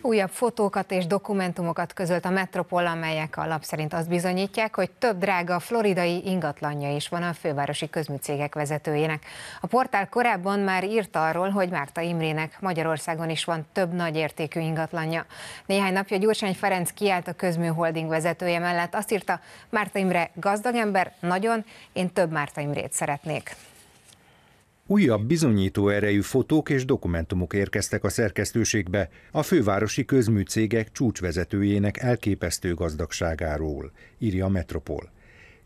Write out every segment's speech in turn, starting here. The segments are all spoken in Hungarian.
Újabb fotókat és dokumentumokat közölt a Metropol, amelyek a lap szerint azt bizonyítják, hogy több drága floridai ingatlanja is van a fővárosi közműcégek vezetőjének. A portál korábban már írt arról, hogy Márta Imrének Magyarországon is van több nagyértékű ingatlanja. Néhány napja Gyurcsány Ferenc kiállt a közműholding vezetője mellett, azt írta, Márta Imre gazdag ember, nagyon, én több Márta Imrét szeretnék. Újabb bizonyító erejű fotók és dokumentumok érkeztek a szerkesztőségbe a fővárosi közműcégek csúcsvezetőjének elképesztő gazdagságáról, írja a Metropol.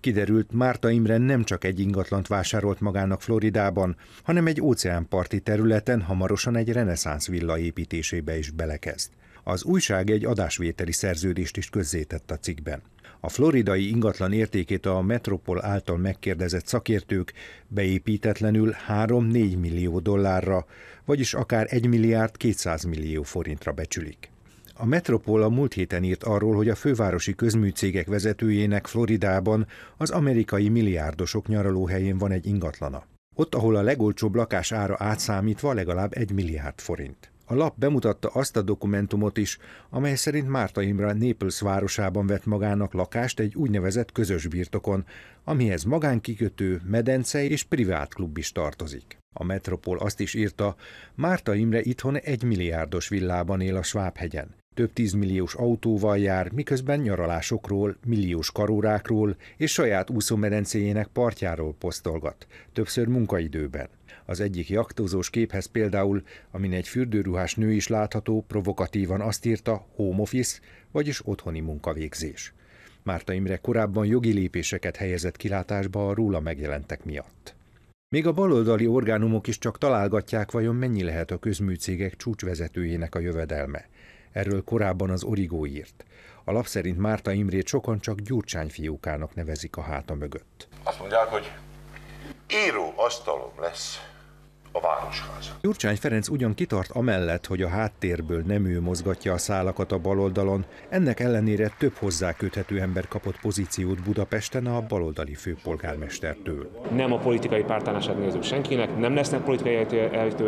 Kiderült, Márta Imre nem csak egy ingatlant vásárolt magának Floridában, hanem egy óceánparti területen hamarosan egy reneszánsz villa építésébe is belekezd. Az újság egy adásvételi szerződést is közzétett a cikkben. A floridai ingatlan értékét a Metropol által megkérdezett szakértők beépítetlenül 3-4 millió dollárra, vagyis akár 1 milliárd 200 millió forintra becsülik. A Metropol a múlt héten írt arról, hogy a fővárosi közműcégek vezetőjének Floridában az amerikai milliárdosok nyaralóhelyén van egy ingatlana. Ott, ahol a legolcsóbb lakás ára átszámítva legalább 1 milliárd forint. A lap bemutatta azt a dokumentumot is, amely szerint Márta Imre Naples városában vett magának lakást egy úgynevezett közös birtokon, amihez magánkikötő, medence és privát klub is tartozik. A Metropol azt is írta, Márta Imre itthon egy milliárdos villában él a Svábhegyen. Több tízmilliós autóval jár, miközben nyaralásokról, milliós karórákról és saját úszómedencéjének partjáról posztolgat, többször munkaidőben. Az egyik jaktózós képhez például, amin egy fürdőruhás nő is látható, provokatívan azt írta home office, vagyis otthoni munkavégzés. Márta Imre korábban jogi lépéseket helyezett kilátásba a róla megjelentek miatt. Még a baloldali orgánumok is csak találgatják, vajon mennyi lehet a közműcégek csúcsvezetőjének a jövedelme. Erről korábban az Origó írt. A lap szerint Márta Imrét sokan csak Gyurcsány fiúkának nevezik a háta mögött. Azt mondják, hogy íróasztalom lesz a Városháza. Gyurcsány Ferenc ugyan kitart amellett, hogy a háttérből nem ő mozgatja a szálakat a baloldalon, ennek ellenére több hozzáköthető ember kapott pozíciót Budapesten a baloldali főpolgármestertől. Nem a politikai pártállását nézünk senkinek, nem lesznek politikai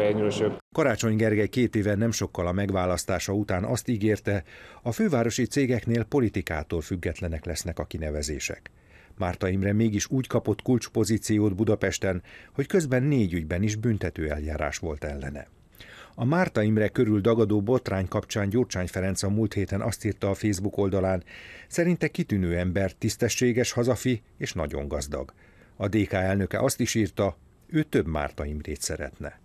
elnyősök. Karácsony Gergely két éve nem sokkal a megválasztása után azt ígérte, a fővárosi cégeknél politikától függetlenek lesznek a kinevezések. Márta Imre mégis úgy kapott kulcspozíciót Budapesten, hogy közben négy ügyben is büntető eljárás volt ellene. A Márta Imre körül dagadó botrány kapcsán Gyurcsány Ferenc a múlt héten azt írta a Facebook oldalán, szerinte kitűnő ember, tisztességes hazafi és nagyon gazdag. A DK elnöke azt is írta, ő több Márta Imrét szeretne.